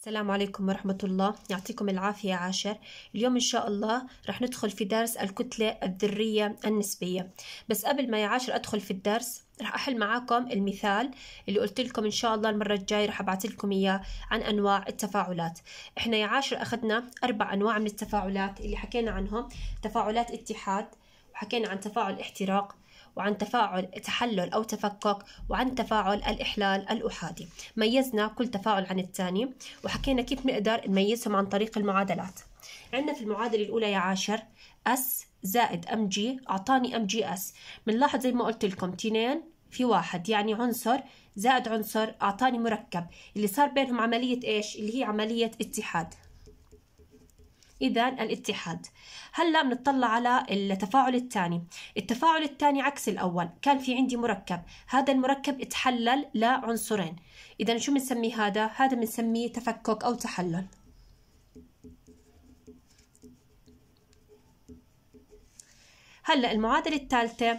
السلام عليكم ورحمة الله يعطيكم العافية عاشر اليوم إن شاء الله رح ندخل في درس الكتلة الذرية النسبية بس قبل ما يا عاشر أدخل في الدرس رح أحل معاكم المثال اللي قلت لكم إن شاء الله المرة الجاية رح أبعث لكم إياه عن أنواع التفاعلات إحنا يا عاشر أخذنا أربع أنواع من التفاعلات اللي حكينا عنهم تفاعلات اتحاد وحكينا عن تفاعل احتراق وعن تفاعل تحلل أو تفكك وعن تفاعل الإحلال الأحادي ميزنا كل تفاعل عن الثاني وحكينا كيف نقدر نميزهم عن طريق المعادلات عندنا في المعادلة الأولى يا عاشر اس زائد ام جي أعطاني ام جي اس بنلاحظ زي ما قلت لكم تنين في واحد يعني عنصر زائد عنصر أعطاني مركب اللي صار بينهم عملية إيش اللي هي عملية اتحاد إذا الاتحاد هلا بنطلع على التفاعل الثاني التفاعل الثاني عكس الأول كان في عندي مركب هذا المركب اتحلل لعنصرين إذا شو بنسمي هذا؟ هذا بنسميه تفكك أو تحلل هلا المعادلة الثالثة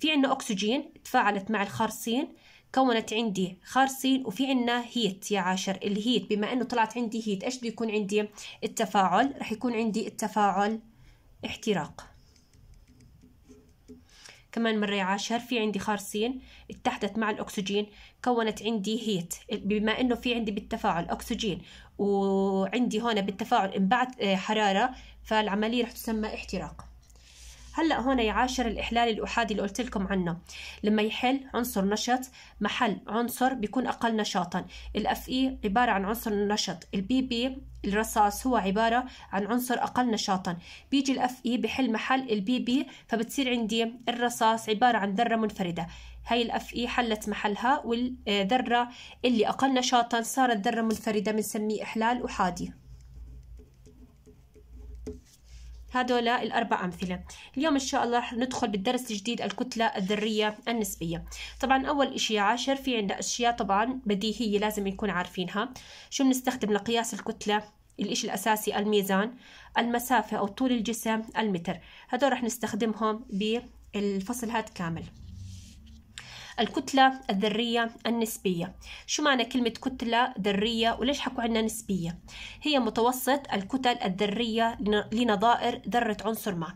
في عندنا أكسجين تفاعلت مع الخرسين كونت عندي خارصين وفي عنا هيت يا عاشر الهيت بما انه طلعت عندي هيت ايش بده يكون عندي التفاعل رح يكون عندي التفاعل احتراق كمان مرة يا عاشر في عندي خارصين اتحدت مع الأكسجين كونت عندي هيت بما إنه في عندي بالتفاعل أكسجين وعندي هون بالتفاعل انبعت آه، حرارة فالعملية رح تسمى احتراق هلا هون يعاشر الاحلال الاحادي اللي قلت لكم عنه لما يحل عنصر نشط محل عنصر بيكون اقل نشاطا الاف اي عباره عن عنصر نشط البي بي الرصاص هو عباره عن عنصر اقل نشاطا بيجي الاف اي بحل محل البي بي فبتصير عندي الرصاص عباره عن ذره منفرده هاي الاف اي حلت محلها والذره آه، اللي اقل نشاطا صارت ذره منفرده بنسميه احلال احادي هذول الأربع أمثلة اليوم إن شاء الله رح ندخل بالدرس الجديد الكتلة الذرية النسبية طبعا أول إشي عاشر في عندنا أشياء طبعا بديهية لازم نكون عارفينها شو بنستخدم لقياس الكتلة الإشي الأساسي الميزان المسافة أو طول الجسم المتر هذول رح نستخدمهم بالفصل هاد كامل الكتلة الذرية النسبية شو معنى كلمة كتلة ذرية وليش حكوا عنها نسبية هي متوسط الكتل الذرية لنظائر ذرة عنصر ما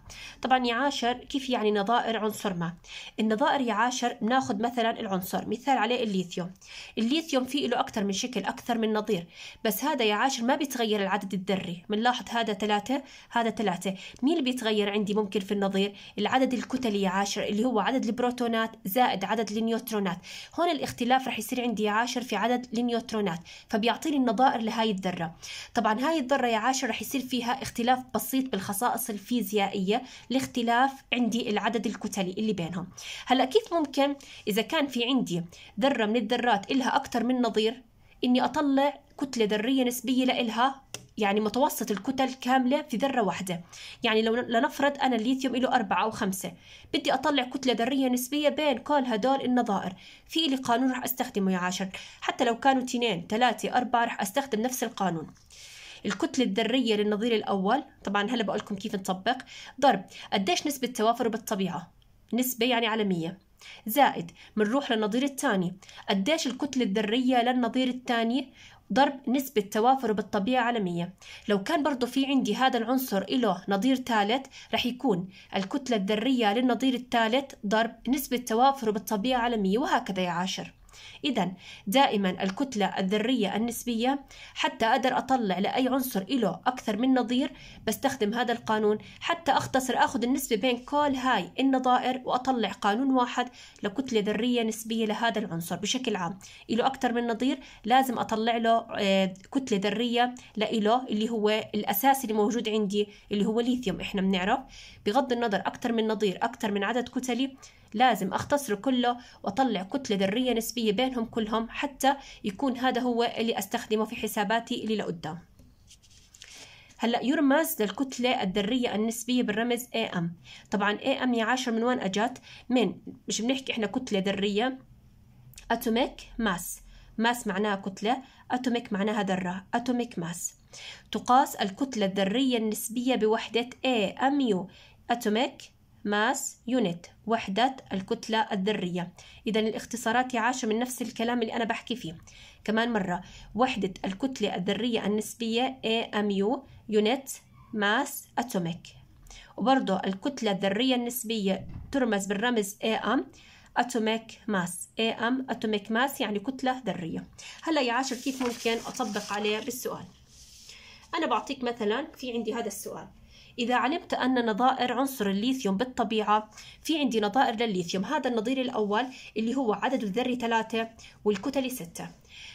طبعا يا عاشر كيف يعني نظائر عنصر ما النظائر يا عاشر بناخد مثلا العنصر مثال عليه الليثيوم الليثيوم فيه له أكثر من شكل أكثر من نظير بس هذا يا عاشر ما بيتغير العدد الذري بنلاحظ هذا ثلاثة هذا ثلاثة مين اللي بيتغير عندي ممكن في النظير العدد الكتلي يا عاشر اللي هو عدد البروتونات زائد عدد النيوترونات النيوترونات هون الاختلاف رح يصير عندي يا عاشر في عدد النيوترونات فبيعطيني النظائر لهاي الذرة طبعا هاي الذرة يا عاشر رح يصير فيها اختلاف بسيط بالخصائص الفيزيائية لاختلاف عندي العدد الكتلي اللي بينهم هلا كيف ممكن إذا كان في عندي ذرة من الذرات إلها أكثر من نظير إني أطلع كتلة ذرية نسبية لإلها يعني متوسط الكتل كاملة في ذرة واحدة يعني لو لنفرض أنا الليثيوم له أربعة أو خمسة بدي أطلع كتلة ذرية نسبية بين كل هدول النظائر في لي قانون رح أستخدمه يا عاشر حتى لو كانوا اثنين ثلاثة أربعة رح أستخدم نفس القانون الكتلة الذرية للنظير الأول طبعا هلا بقول لكم كيف نطبق ضرب قديش نسبة توافره بالطبيعة نسبة يعني على 100 زائد بنروح للنظير الثاني قديش الكتلة الذرية للنظير الثاني ضرب نسبة توافره بالطبيعة على 100 لو كان برضو في عندي هذا العنصر له نظير ثالث رح يكون الكتلة الذرية للنظير الثالث ضرب نسبة توافره بالطبيعة على 100 وهكذا يا عاشر إذا دائما الكتلة الذرية النسبية حتى أقدر أطلع لأي عنصر له أكثر من نظير بستخدم هذا القانون حتى أختصر أخذ النسبة بين كل هاي النظائر وأطلع قانون واحد لكتلة ذرية نسبية لهذا العنصر بشكل عام له أكثر من نظير لازم أطلع له آه، كتلة ذرية لإله اللي هو الأساس اللي موجود عندي اللي هو ليثيوم إحنا بنعرف بغض النظر أكثر من نظير أكثر من عدد كتلي لازم أختصره كله وأطلع كتلة ذرية نسبية بينهم كلهم حتى يكون هذا هو اللي أستخدمه في حساباتي اللي لقدام هلا يرمز للكتلة الذرية النسبية بالرمز AM طبعا AM يا عاشر من وين أجت من مش بنحكي إحنا كتلة ذرية اتوميك ماس ماس معناها كتلة اتوميك معناها ذرة اتوميك ماس تقاس الكتلة الذرية النسبية بوحدة AMU اتوميك ماس يونت وحدة الكتلة الذرية إذا الاختصارات يا من نفس الكلام اللي أنا بحكي فيه كمان مرة وحدة الكتلة الذرية النسبية AMU يونت ماس أتوميك وبرضه الكتلة الذرية النسبية ترمز بالرمز AM اتوميك ماس اي ام اتوميك ماس يعني كتله ذريه هلا يا عاشر كيف ممكن اطبق عليه بالسؤال انا بعطيك مثلا في عندي هذا السؤال إذا علمت أن نظائر عنصر الليثيوم بالطبيعة في عندي نظائر للليثيوم هذا النظير الأول اللي هو عدد الذري ثلاثة والكتلة ستة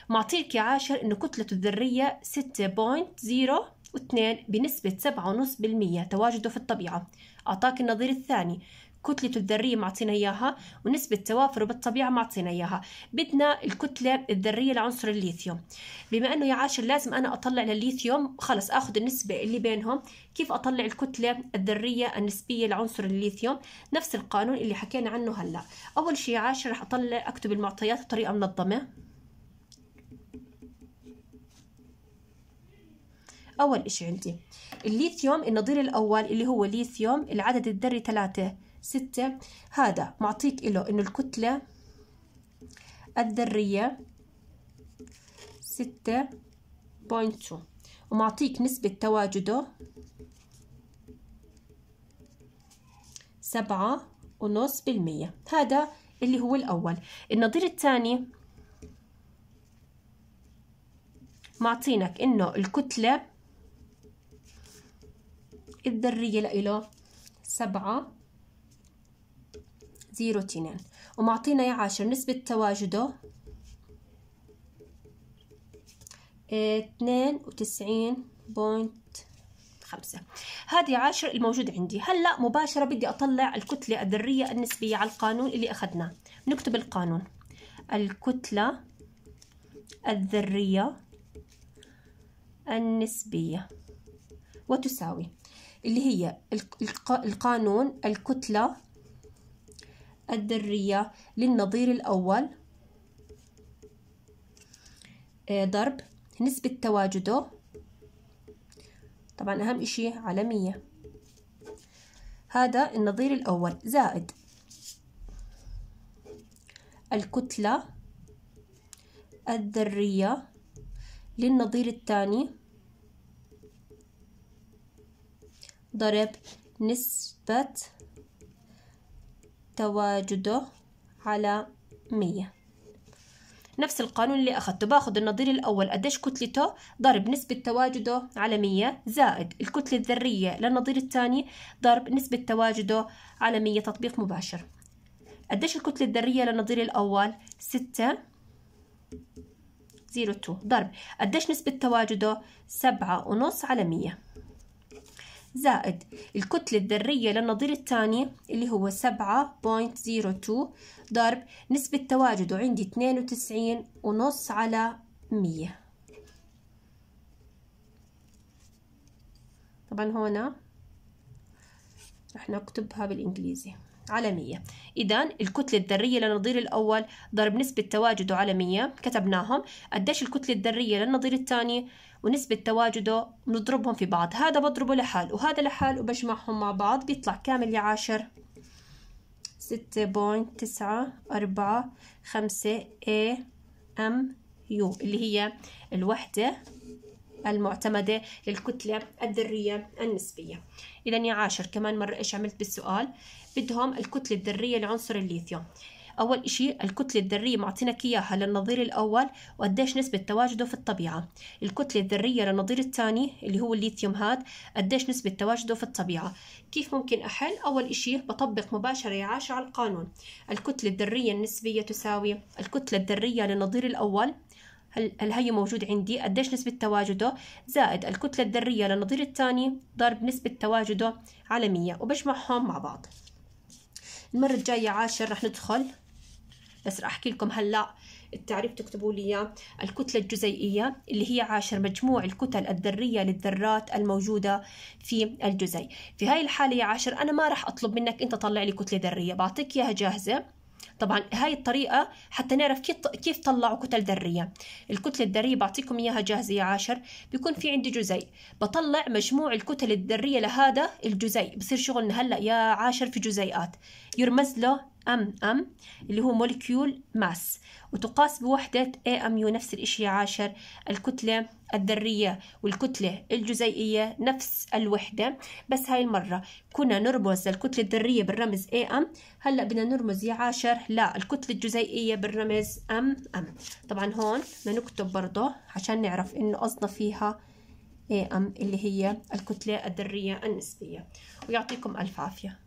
معطيك يا عاشر إنه كتلته الذرية ستة بوينت زيرو واثنين بنسبة سبعة ونص بالمية تواجده في الطبيعة أعطاك النظير الثاني كتلته الذريه معطينا اياها ونسبه توافره بالطبيعه معطينا اياها بدنا الكتله الذريه لعنصر الليثيوم بما انه يا عاشر لازم انا اطلع للليثيوم خلص اخذ النسبه اللي بينهم كيف اطلع الكتله الذريه النسبيه لعنصر الليثيوم نفس القانون اللي حكينا عنه هلا اول شيء يا عاشر رح اطلع اكتب المعطيات بطريقه منظمه أول إشي عندي الليثيوم النظير الأول اللي هو ليثيوم العدد الذري ثلاثة ستة هذا معطيك له إنه الكتلة الذرية ستة بوينت تو ومعطيك نسبة تواجده سبعة ونص بالمية هذا اللي هو الأول النظير الثاني معطينك إنه الكتلة الذرية لإله سبعة زيرو تنين ومعطينا يا عاشر نسبة تواجده آه، اثنين وتسعين بوينت خمسة هذه عاشر الموجود عندي هلأ مباشرة بدي أطلع الكتلة الذرية النسبية على القانون اللي أخذناه نكتب القانون الكتلة الذرية النسبية وتساوي اللي هي القانون الكتلة الذرية للنظير الأول آه، ضرب نسبة تواجده طبعا أهم إشي على مية هذا النظير الأول زائد الكتلة الذرية للنظير الثاني ضرب نسبة تواجده على مية نفس القانون اللي أخذته باخذ النظير الأول قديش كتلته ضرب نسبة تواجده على مية زائد الكتلة الذرية للنظير الثاني ضرب نسبة تواجده على مية تطبيق مباشر قديش الكتلة الذرية للنظير الأول ستة زيرو تو ضرب قديش نسبة تواجده سبعة ونص على مية زائد الكتلة الذرية للنظير الثاني اللي هو 7.02 ضرب نسبة تواجده عندي 92 ونص على 100 طبعا هنا رح نكتبها بالإنجليزي على 100 إذا الكتلة الذرية للنظير الأول ضرب نسبة تواجده على 100 كتبناهم قديش الكتلة الذرية للنظير الثاني ونسبة تواجده بنضربهم في بعض هذا بضربه لحال وهذا لحال وبجمعهم مع بعض بيطلع كامل يا عاشر ستة بوينت تسعة أربعة خمسة A M U اللي هي الوحدة المعتمدة للكتلة الذرية النسبية إذا يا عاشر كمان مرة إيش عملت بالسؤال بدهم الكتلة الذرية لعنصر الليثيوم أول إشي الكتلة الذرية معطينك إياها للنظير الأول وقديش نسبة تواجده في الطبيعة الكتلة الذرية للنظير الثاني اللي هو الليثيوم هاد قديش نسبة تواجده في الطبيعة كيف ممكن أحل أول إشي بطبق مباشرة يا عاشر على القانون الكتلة الذرية النسبية تساوي الكتلة الذرية للنظير الأول هل, هل هي موجود عندي قديش نسبة تواجده زائد الكتلة الذرية للنظير الثاني ضرب نسبة تواجده على 100 وبجمعهم مع بعض المرة الجاية عاشر رح ندخل بس رح أحكي لكم هلأ التعريف تكتبوا لي إياه الكتلة الجزيئية اللي هي عاشر مجموع الكتل الذرية للذرات الموجودة في الجزيء في هاي الحالة يا عاشر أنا ما رح أطلب منك أنت طلع لي كتلة ذرية بعطيك إياها جاهزة طبعا هاي الطريقة حتى نعرف كيف طلعوا كتل ذرية الكتلة الذرية بعطيكم إياها جاهزة يا عاشر بيكون في عندي جزيء بطلع مجموع الكتل الذرية لهذا الجزيء بصير شغلنا هلأ يا عاشر في جزيئات يرمز له ام ام اللي هو مولكيول ماس وتقاس بوحدة اي ام يو نفس الاشي عاشر الكتلة الذرية والكتلة الجزيئية نفس الوحدة بس هاي المرة كنا نرمز للكتلة الذرية بالرمز اي ام هلأ بدنا نرمز يا عاشر لا الكتلة الجزيئية بالرمز ام ام طبعا هون بدنا نكتب برضه عشان نعرف انه قصدنا فيها اي ام اللي هي الكتلة الذرية النسبية ويعطيكم الف عافية